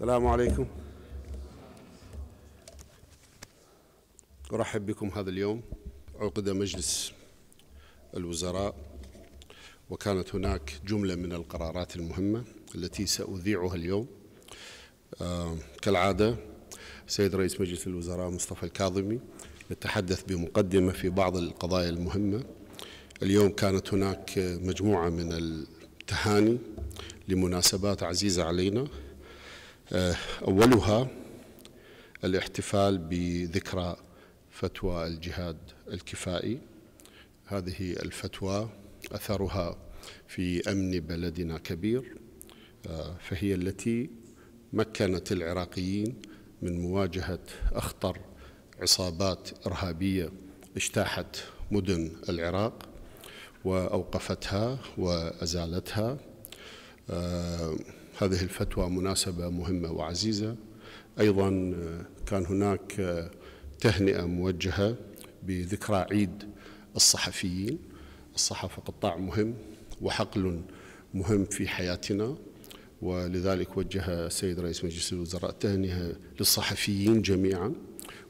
السلام عليكم أرحب بكم هذا اليوم عقد مجلس الوزراء وكانت هناك جملة من القرارات المهمة التي سأذيعها اليوم آه، كالعادة سيد رئيس مجلس الوزراء مصطفى الكاظمي يتحدث بمقدمة في بعض القضايا المهمة اليوم كانت هناك مجموعة من التهاني لمناسبات عزيزة علينا آه، أولها الاحتفال بذكرى فتوى الجهاد الكفائي هذه الفتوى أثرها في أمن بلدنا كبير آه، فهي التي مكنت العراقيين من مواجهة أخطر عصابات إرهابية اجتاحت مدن العراق وأوقفتها وأزالتها آه، هذه الفتوى مناسبة مهمة وعزيزة أيضا آه، كان هناك آه، تهنئة موجهة بذكرى عيد الصحفيين الصحافة قطاع مهم وحقل مهم في حياتنا ولذلك وجه السيد رئيس مجلس الوزراء تهنئة للصحفيين جميعا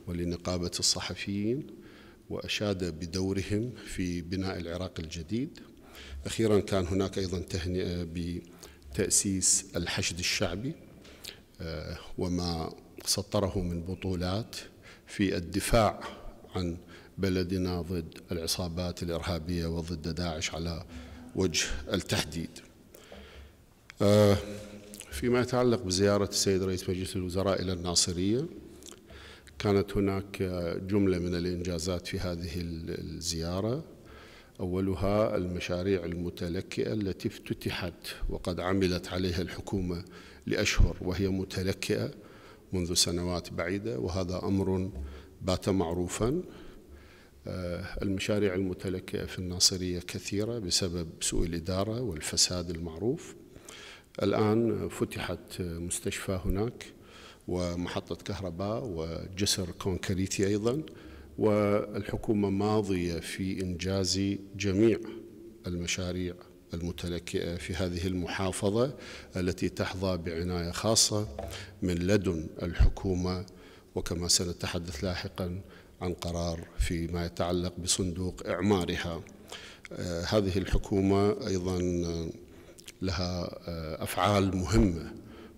ولنقابة الصحفيين وأشاد بدورهم في بناء العراق الجديد أخيرا كان هناك أيضا تهنئة تأسيس الحشد الشعبي آه، وما سطره من بطولات في الدفاع عن بلدنا ضد العصابات الإرهابية وضد داعش على وجه التحديد آه، فيما يتعلق بزيارة السيد رئيس مجلس الوزراء إلى الناصرية كانت هناك جملة من الإنجازات في هذه الزيارة أولها المشاريع المتلكئة التي افتتحت وقد عملت عليها الحكومة لأشهر وهي متلكئة منذ سنوات بعيدة وهذا أمر بات معروفا آه، المشاريع المتلكئة في الناصرية كثيرة بسبب سوء الإدارة والفساد المعروف الآن فتحت مستشفى هناك ومحطة كهرباء وجسر كونكريتي أيضاً والحكومة ماضية في إنجاز جميع المشاريع المتلكئة في هذه المحافظة التي تحظى بعناية خاصة من لدن الحكومة وكما سنتحدث لاحقا عن قرار فيما يتعلق بصندوق إعمارها آه، هذه الحكومة أيضا لها آه، أفعال مهمة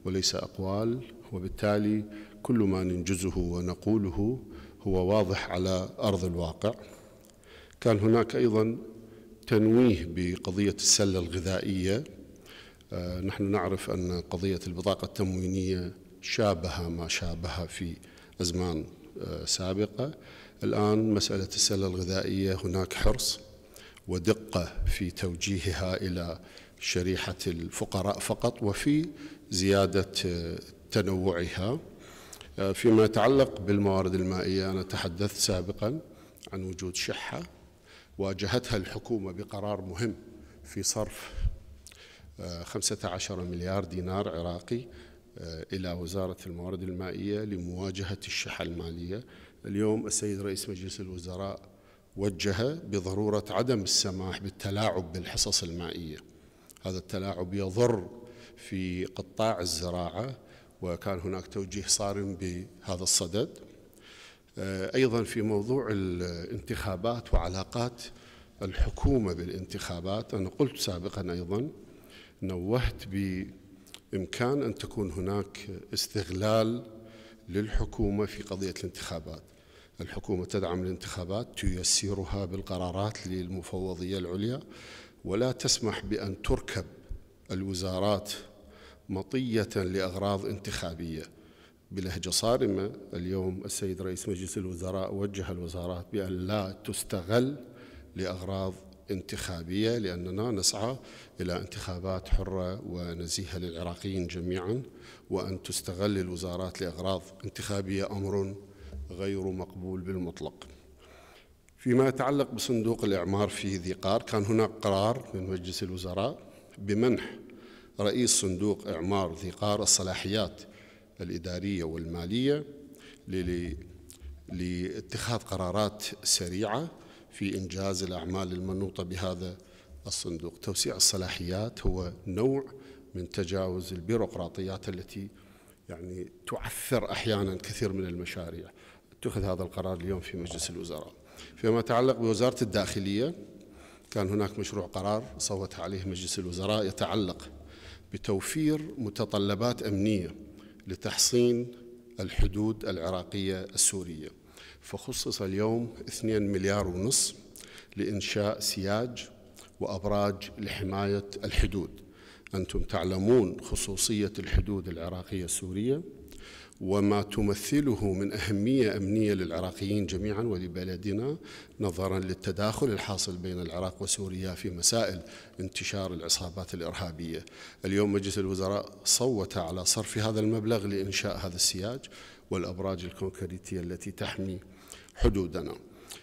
وليس أقوال وبالتالي كل ما ننجزه ونقوله هو واضح على أرض الواقع كان هناك أيضا تنويه بقضية السلة الغذائية آه، نحن نعرف أن قضية البطاقة التموينية شابه ما شابه في أزمان آه، سابقة الآن مسألة السلة الغذائية هناك حرص ودقة في توجيهها إلى شريحة الفقراء فقط وفي زيادة آه، تنوعها آه، فيما يتعلق بالموارد المائية أنا تحدثت سابقا عن وجود شحة واجهتها الحكومة بقرار مهم في صرف 15 آه، مليار دينار عراقي آه، إلى وزارة الموارد المائية لمواجهة الشحة المالية اليوم السيد رئيس مجلس الوزراء وجه بضرورة عدم السماح بالتلاعب بالحصص المائية هذا التلاعب يضر في قطاع الزراعة وكان هناك توجيه صارم بهذا الصدد آه، أيضا في موضوع الانتخابات وعلاقات الحكومة بالانتخابات أنا قلت سابقا أيضا نوهت بإمكان أن تكون هناك استغلال للحكومة في قضية الانتخابات الحكومة تدعم الانتخابات تيسرها بالقرارات للمفوضية العليا ولا تسمح بأن تركب الوزارات مطية لأغراض انتخابية بلهجة صارمة اليوم السيد رئيس مجلس الوزراء وجه الوزارات بأن لا تستغل لأغراض انتخابية لأننا نسعى إلى انتخابات حرة ونزيهة للعراقيين جميعا وأن تستغل الوزارات لأغراض انتخابية أمر غير مقبول بالمطلق فيما يتعلق بصندوق الإعمار في ذي قار كان هناك قرار من مجلس الوزراء بمنح رئيس صندوق إعمار ذي قار الصلاحيات الإدارية والمالية لاتخاذ قرارات سريعة في إنجاز الأعمال المنوطة بهذا الصندوق توسيع الصلاحيات هو نوع من تجاوز البيروقراطيات التي يعني تعثر أحيانا كثير من المشاريع اتخذ هذا القرار اليوم في مجلس الوزراء فيما يتعلق بوزارة الداخلية كان هناك مشروع قرار صوت عليه مجلس الوزراء يتعلق بتوفير متطلبات امنيه لتحصين الحدود العراقيه السوريه فخصص اليوم 2 مليار ونصف لانشاء سياج وابراج لحمايه الحدود انتم تعلمون خصوصيه الحدود العراقيه السوريه وما تمثله من أهمية أمنية للعراقيين جميعا ولبلدنا نظرا للتداخل الحاصل بين العراق وسوريا في مسائل انتشار العصابات الإرهابية اليوم مجلس الوزراء صوت على صرف هذا المبلغ لإنشاء هذا السياج والأبراج الكونكريتية التي تحمي حدودنا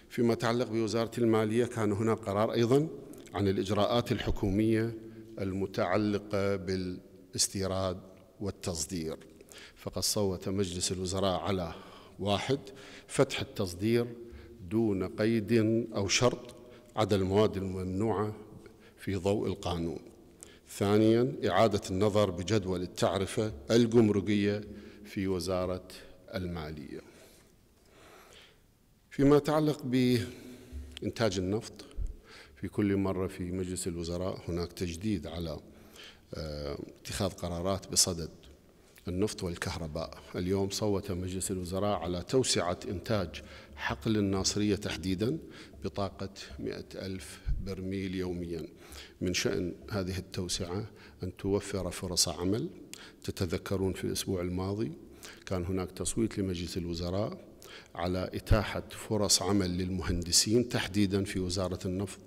فيما يتعلق بوزارة المالية كان هناك قرار أيضا عن الإجراءات الحكومية المتعلقة بالاستيراد والتصدير فقد صوت مجلس الوزراء على واحد فتح التصدير دون قيد أو شرط عدا المواد الممنوعة في ضوء القانون ثانيا إعادة النظر بجدول التعرفة الجمركية في وزارة المالية فيما يتعلق بإنتاج النفط في كل مرة في مجلس الوزراء هناك تجديد على آه، اتخاذ قرارات بصدد النفط والكهرباء اليوم صوت مجلس الوزراء على توسعة إنتاج حقل الناصرية تحديدا بطاقة مئة ألف برميل يوميا من شأن هذه التوسعة أن توفر فرص عمل تتذكرون في الأسبوع الماضي كان هناك تصويت لمجلس الوزراء على إتاحة فرص عمل للمهندسين تحديدا في وزارة النفط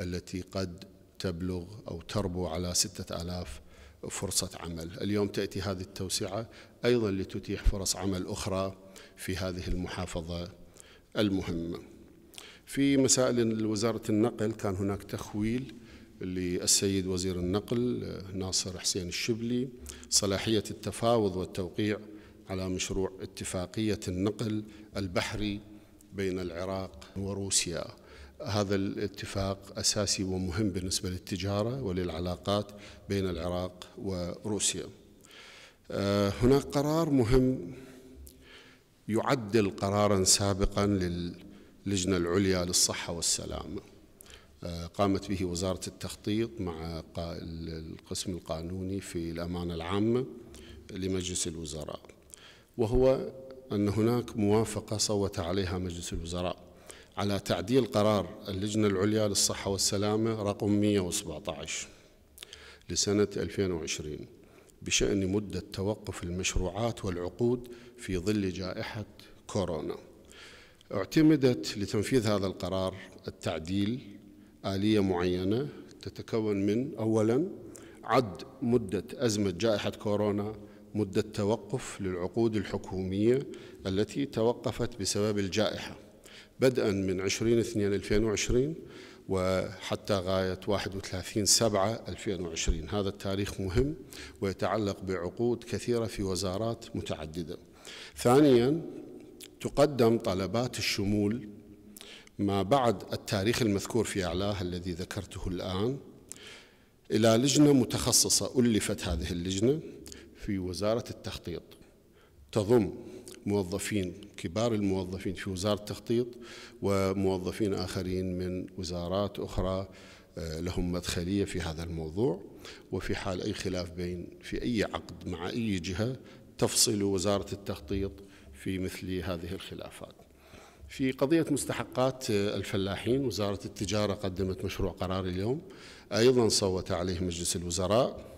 التي قد تبلغ أو تربو على ستة آلاف فرصة عمل اليوم تأتي هذه التوسعة أيضا لتتيح فرص عمل أخرى في هذه المحافظة المهمة في مسائل وزارة النقل كان هناك تخويل للسيد وزير النقل آه، ناصر حسين الشبلي صلاحية التفاوض والتوقيع على مشروع اتفاقية النقل البحري بين العراق وروسيا هذا الاتفاق اساسي ومهم بالنسبه للتجاره وللعلاقات بين العراق وروسيا. آه، هناك قرار مهم يعدل قرارا سابقا للجنه العليا للصحه والسلامه. آه، قامت به وزاره التخطيط مع القسم القانوني في الامانه العامه لمجلس الوزراء. وهو ان هناك موافقه صوت عليها مجلس الوزراء على تعديل قرار اللجنة العليا للصحة والسلامة رقم 117 لسنة 2020 بشأن مدة توقف المشروعات والعقود في ظل جائحة كورونا اعتمدت لتنفيذ هذا القرار التعديل آلية معينة تتكون من أولا عد مدة أزمة جائحة كورونا مدة توقف للعقود الحكومية التي توقفت بسبب الجائحة بدءا من 20 2 2020 وحتى غاية 31 7 2020 هذا التاريخ مهم ويتعلق بعقود كثيرة في وزارات متعددة ثانيا تقدم طلبات الشمول ما بعد التاريخ المذكور في أعلاه الذي ذكرته الآن إلى لجنة متخصصة ألفت هذه اللجنة في وزارة التخطيط تضم موظفين كبار الموظفين في وزارة التخطيط وموظفين آخرين من وزارات أخرى آه، لهم مدخلية في هذا الموضوع وفي حال أي خلاف بين في أي عقد مع أي جهة تفصل وزارة التخطيط في مثل هذه الخلافات في قضية مستحقات آه، الفلاحين وزارة التجارة قدمت مشروع قرار اليوم أيضا صوت عليه مجلس الوزراء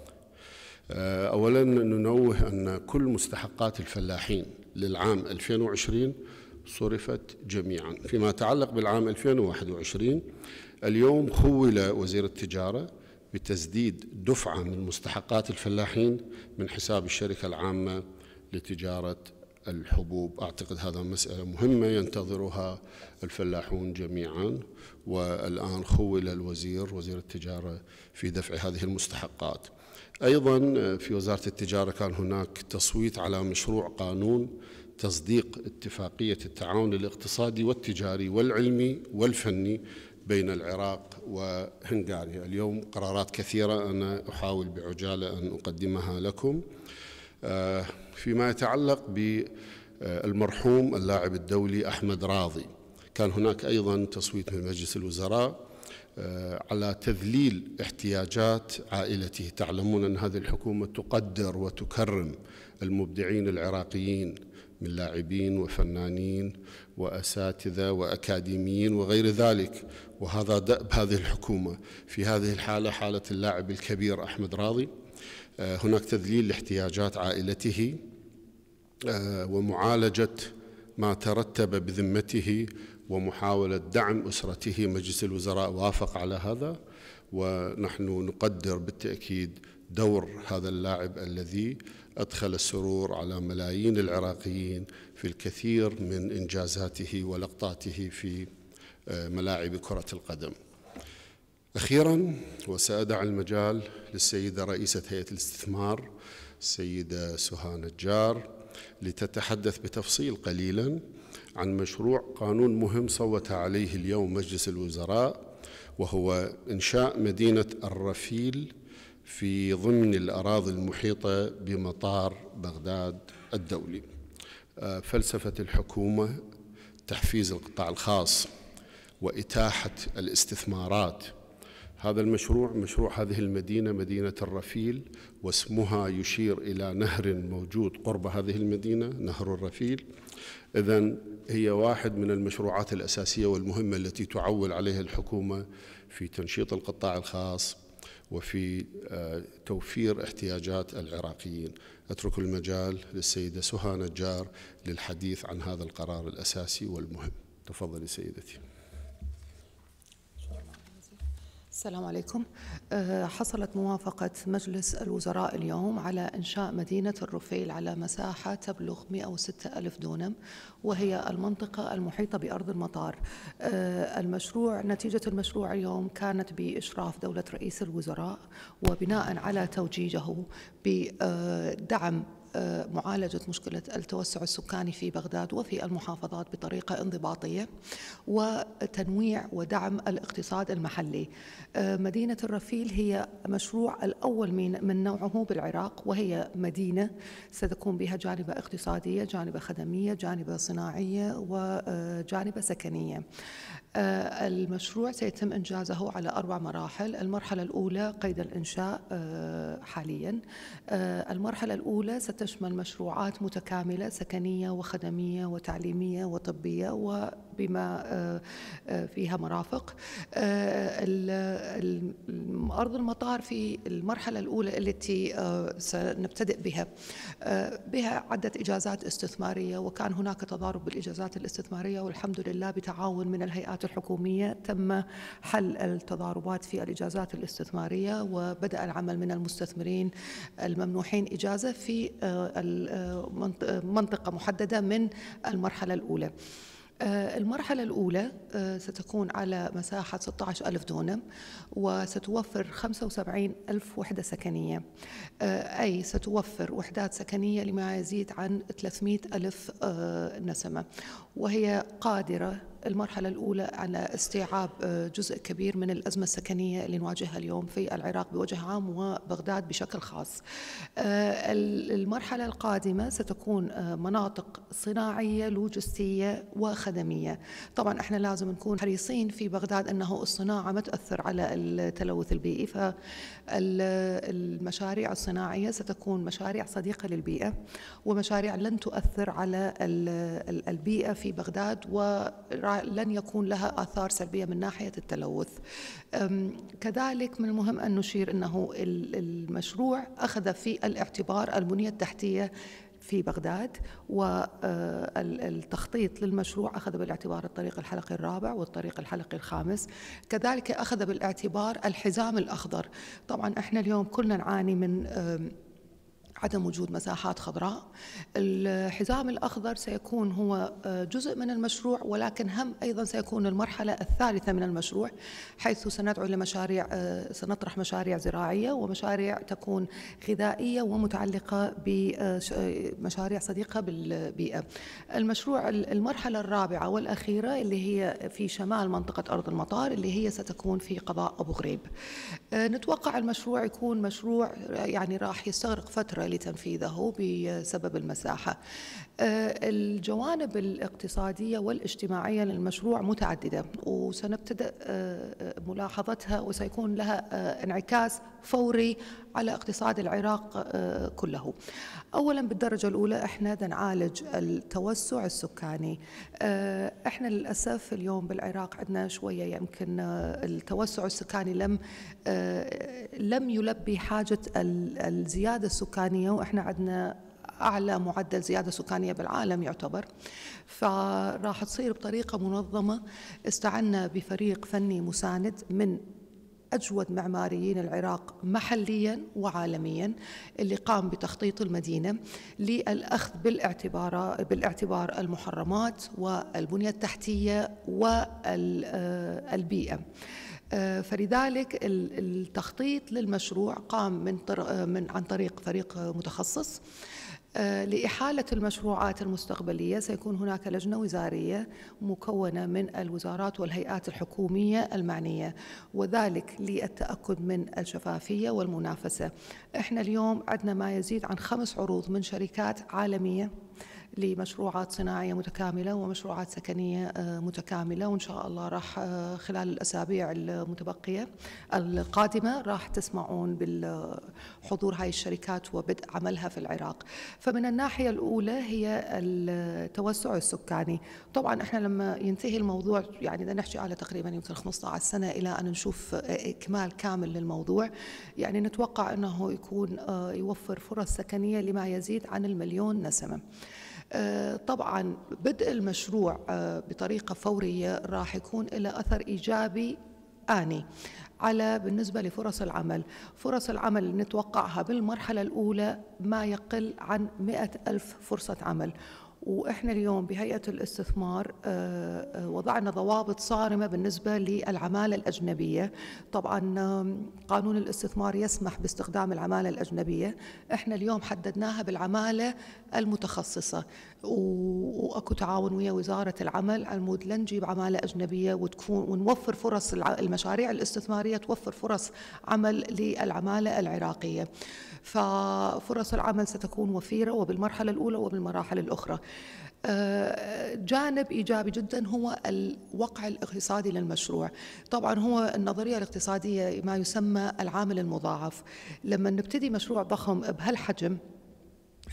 آه، أولا ننوه أن كل مستحقات الفلاحين للعام 2020 صرفت جميعا فيما يتعلق بالعام 2021 اليوم خول وزير التجارة بتسديد دفعة من مستحقات الفلاحين من حساب الشركة العامة لتجارة الحبوب أعتقد هذا مسألة مهمة ينتظرها الفلاحون جميعا والآن خول الوزير وزير التجارة في دفع هذه المستحقات أيضا في وزارة التجارة كان هناك تصويت على مشروع قانون تصديق اتفاقية التعاون الاقتصادي والتجاري والعلمي والفني بين العراق وهنغاريا اليوم قرارات كثيرة أنا أحاول بعجالة أن أقدمها لكم آه، فيما يتعلق بالمرحوم اللاعب الدولي أحمد راضي كان هناك أيضا تصويت من مجلس الوزراء آه، على تذليل احتياجات عائلته تعلمون أن هذه الحكومة تقدر وتكرم المبدعين العراقيين من لاعبين وفنانين وأساتذة وأكاديميين وغير ذلك وهذا دأب هذه الحكومة في هذه الحالة حالة اللاعب الكبير أحمد راضي آه، هناك تذليل لاحتياجات عائلته آه، ومعالجة ما ترتب بذمته ومحاولة دعم أسرته مجلس الوزراء وافق على هذا ونحن نقدر بالتأكيد دور هذا اللاعب الذي أدخل السرور على ملايين العراقيين في الكثير من إنجازاته ولقطاته في آه، ملاعب كرة القدم أخيرا وسأدع المجال للسيدة رئيسة هيئة الاستثمار السيدة سهى نجار لتتحدث بتفصيل قليلا عن مشروع قانون مهم صوت عليه اليوم مجلس الوزراء وهو إنشاء مدينة الرفيل في ضمن الأراضي المحيطة بمطار بغداد الدولي آه، فلسفة الحكومة تحفيز القطاع الخاص وإتاحة الاستثمارات هذا المشروع مشروع هذه المدينة مدينة الرفيل واسمها يشير إلى نهر موجود قرب هذه المدينة نهر الرفيل إذا هي واحد من المشروعات الأساسية والمهمة التي تعول عليها الحكومة في تنشيط القطاع الخاص وفي آه، توفير احتياجات العراقيين أترك المجال للسيدة سهى نجار للحديث عن هذا القرار الأساسي والمهم تفضلي سيدتي السلام عليكم آه، حصلت موافقة مجلس الوزراء اليوم على إنشاء مدينة الرفيل على مساحة تبلغ 106 ألف دونم وهي المنطقة المحيطة بأرض المطار آه، المشروع نتيجة المشروع اليوم كانت بإشراف دولة رئيس الوزراء وبناء على توجيهه بدعم آه، معالجة مشكلة التوسع السكاني في بغداد وفي المحافظات بطريقة انضباطية وتنويع ودعم الاقتصاد المحلي آه، مدينة الرفيل هي مشروع الأول من, نوعه بالعراق وهي مدينة ستكون بها جانب اقتصادية جانب خدمية جانب صناعية وجانب آه، سكنية آه، المشروع سيتم إنجازه على أربع مراحل المرحلة الأولى قيد الإنشاء آه، حاليا آه، المرحلة الأولى ستشمل مشروعات متكاملة سكنية وخدمية وتعليمية وطبية و بما آه، آه، فيها مرافق آه، أرض المطار في المرحلة الأولى التي سنبتدئ بها بها عدة إجازات استثمارية وكان هناك تضارب بالإجازات الاستثمارية والحمد لله بتعاون من الهيئات الحكومية تم حل التضاربات في الإجازات الاستثمارية وبدأ العمل من المستثمرين الممنوحين إجازة في منطقة محددة من المرحلة الأولى. آه، المرحلة الأولى آه، ستكون على مساحة 16 ألف دونم وستوفر 75 ألف وحدة سكنية آه، أي ستوفر وحدات سكنية لما يزيد عن 300 ألف نسمة وهي قادرة المرحلة الأولى على استيعاب آه، جزء كبير من الأزمة السكنية اللي نواجهها اليوم في العراق بوجه عام وبغداد بشكل خاص آه، المرحلة القادمة ستكون آه، مناطق صناعية لوجستية وخدمية طبعا احنا لازم نكون حريصين في بغداد أنه الصناعة ما تأثر على التلوث البيئي فالمشاريع الصناعية ستكون مشاريع صديقة للبيئة ومشاريع لن تؤثر على البيئة في بغداد و لن يكون لها آثار سلبية من ناحية التلوث كذلك من المهم أن نشير أنه المشروع أخذ في الاعتبار البنية التحتية في بغداد والتخطيط للمشروع أخذ بالاعتبار الطريق الحلقي الرابع والطريق الحلقي الخامس كذلك أخذ بالاعتبار الحزام الأخضر طبعا إحنا اليوم كلنا نعاني من عدم وجود مساحات خضراء الحزام الأخضر سيكون هو آه، جزء من المشروع ولكن هم أيضا سيكون المرحلة الثالثة من المشروع حيث سندعو لمشاريع آه، سنطرح مشاريع زراعية ومشاريع تكون غذائية ومتعلقة بمشاريع آه، صديقة بالبيئة المشروع المرحلة الرابعة والأخيرة اللي هي في شمال منطقة أرض المطار اللي هي ستكون في قضاء أبو غريب نتوقع المشروع يكون مشروع يعني راح يستغرق فترة لتنفيذه بسبب المساحة آه، الجوانب الاقتصادية والاجتماعية للمشروع متعددة وسنبتدأ آه، ملاحظتها وسيكون لها آه، انعكاس فوري على اقتصاد العراق آه، كله اولا بالدرجه الاولى احنا نعالج التوسع السكاني آه، احنا للاسف اليوم بالعراق عندنا شويه يمكن آه، التوسع السكاني لم لم يلبي حاجه الزياده السكانيه واحنا عندنا اعلى معدل زياده سكانيه بالعالم يعتبر فراح تصير بطريقه منظمه استعنا بفريق فني مساند من أجود معماريين العراق محليا وعالميا اللي قام بتخطيط المدينة للأخذ بالاعتبار, بالاعتبار المحرمات والبنية التحتية والبيئة آه، آه، فلذلك التخطيط للمشروع قام من, آه، من عن طريق فريق متخصص آه، لإحالة المشروعات المستقبلية سيكون هناك لجنة وزارية مكونة من الوزارات والهيئات الحكومية المعنية وذلك للتأكد من الشفافية والمنافسة احنا اليوم عندنا ما يزيد عن خمس عروض من شركات عالمية لمشروعات صناعية متكاملة ومشروعات سكنية آه، متكاملة وإن شاء الله راح آه، خلال الأسابيع المتبقية القادمة راح تسمعون بالحضور هاي الشركات وبدء عملها في العراق فمن الناحية الأولى هي التوسع السكاني طبعا إحنا لما ينتهي الموضوع يعني إذا نحكي على تقريبا يمكن 15 سنة إلى أن نشوف آه، إكمال كامل للموضوع يعني نتوقع أنه يكون يوفر فرص سكنية لما يزيد عن المليون نسمة آه، طبعا بدء المشروع آه، بطريقة فورية راح يكون له أثر إيجابي آني على بالنسبة لفرص العمل فرص العمل نتوقعها بالمرحلة الأولى ما يقل عن مئة ألف فرصة عمل واحنا اليوم بهيئه الاستثمار آه، آه، وضعنا ضوابط صارمه بالنسبه للعماله الاجنبيه، طبعا قانون الاستثمار يسمح باستخدام العماله الاجنبيه، احنا اليوم حددناها بالعماله المتخصصه واكو تعاون ويا وزاره العمل على مود لنجيب عماله اجنبيه وتكون ونوفر فرص المشاريع الاستثماريه توفر فرص عمل للعماله العراقيه. ففرص العمل ستكون وفيره وبالمرحله الاولى وبالمراحل الاخرى. آه، جانب ايجابي جدا هو الوقع الاقتصادي للمشروع، طبعا هو النظريه الاقتصاديه ما يسمى العامل المضاعف، لما نبتدي مشروع ضخم بهالحجم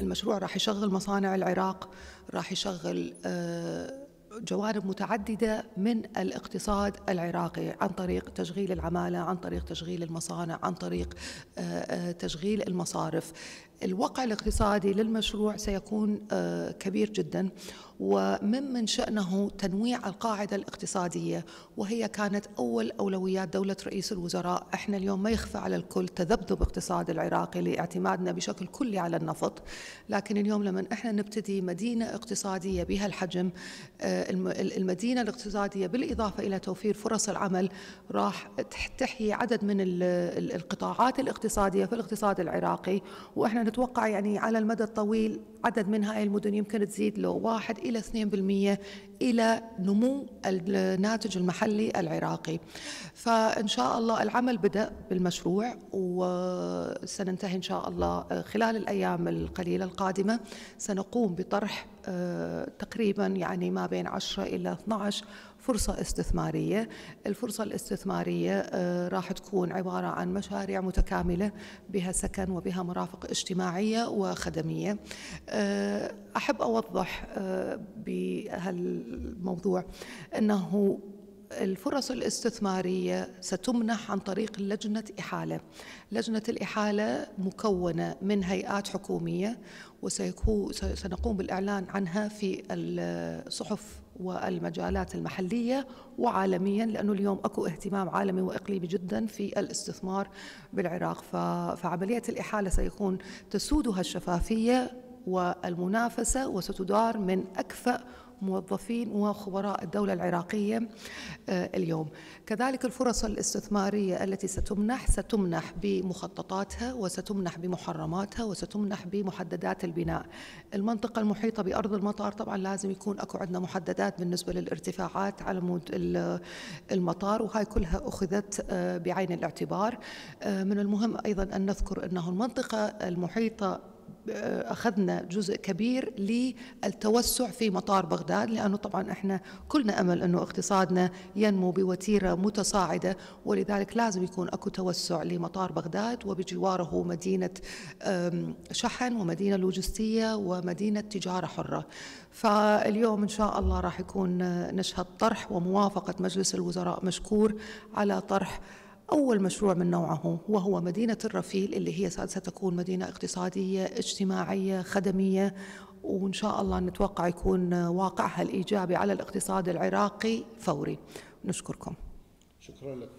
المشروع راح يشغل مصانع العراق، راح يشغل آه، جوانب متعددة من الاقتصاد العراقي عن طريق تشغيل العمالة عن طريق تشغيل المصانع عن طريق آه، تشغيل المصارف الوقع الاقتصادي للمشروع سيكون آه، كبير جدا ومن من شأنه تنويع القاعدة الاقتصادية وهي كانت أول أولويات دولة رئيس الوزراء احنا اليوم ما يخفى على الكل تذبذب اقتصاد العراقي لاعتمادنا بشكل كلي على النفط لكن اليوم لما احنا نبتدي مدينة اقتصادية بها الحجم آه، المدينة الاقتصادية بالإضافة إلى توفير فرص العمل راح تحيي عدد من القطاعات الاقتصادية في الاقتصاد العراقي وإحنا نتوقع يعني على المدى الطويل عدد من هاي المدن يمكن تزيد له واحد إلى 2% بالمية إلى نمو الناتج المحلي العراقي فإن شاء الله العمل بدأ بالمشروع وسننتهي إن شاء الله آه، خلال الأيام القليلة القادمة سنقوم بطرح آه، تقريبا يعني ما بين 10 إلى 12 فرصة استثمارية الفرصة الاستثمارية آه، راح تكون عبارة عن مشاريع متكاملة بها سكن وبها مرافق اجتماعية وخدمية أحب أوضح بهال الموضوع أنه الفرص الاستثمارية ستمنح عن طريق لجنة إحالة لجنة الإحالة مكونة من هيئات حكومية وسنقوم بالإعلان عنها في الصحف والمجالات المحلية وعالميا لأنه اليوم أكو اهتمام عالمي وإقليمي جدا في الاستثمار بالعراق فعملية الإحالة سيكون تسودها الشفافية والمنافسة وستدار من أكفأ موظفين وخبراء الدولة العراقية آه، اليوم كذلك الفرص الاستثمارية التي ستمنح ستمنح بمخططاتها وستمنح بمحرماتها وستمنح بمحددات البناء المنطقة المحيطة بأرض المطار طبعا لازم يكون أكو عندنا محددات بالنسبة للارتفاعات على مود المطار وهاي كلها أخذت آه، بعين الاعتبار آه، من المهم أيضا أن نذكر أنه المنطقة المحيطة آه، اخذنا جزء كبير للتوسع في مطار بغداد لانه طبعا احنا كلنا امل انه اقتصادنا ينمو بوتيره متصاعده ولذلك لازم يكون اكو توسع لمطار بغداد وبجواره مدينه شحن ومدينه لوجستيه ومدينه تجاره حره. فاليوم ان شاء الله راح يكون آه، نشهد طرح وموافقه مجلس الوزراء مشكور على طرح أول مشروع من نوعه وهو مدينة الرفيل اللي هي ستكون مدينة اقتصادية اجتماعية خدمية وإن شاء الله نتوقع يكون واقعها الإيجابي على الاقتصاد العراقي فوري نشكركم شكرا لك